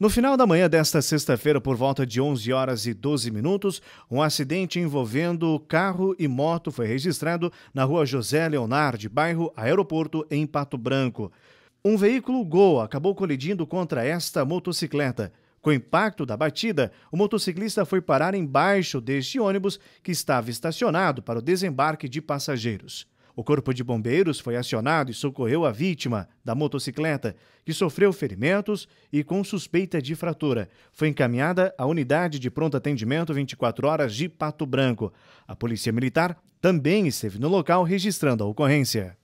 No final da manhã desta sexta-feira, por volta de 11 horas e 12 minutos, um acidente envolvendo carro e moto foi registrado na rua José Leonardo, bairro Aeroporto, em Pato Branco. Um veículo Gol acabou colidindo contra esta motocicleta. Com o impacto da batida, o motociclista foi parar embaixo deste ônibus que estava estacionado para o desembarque de passageiros. O Corpo de Bombeiros foi acionado e socorreu a vítima da motocicleta, que sofreu ferimentos e com suspeita de fratura. Foi encaminhada à unidade de pronto atendimento 24 horas de Pato Branco. A Polícia Militar também esteve no local registrando a ocorrência.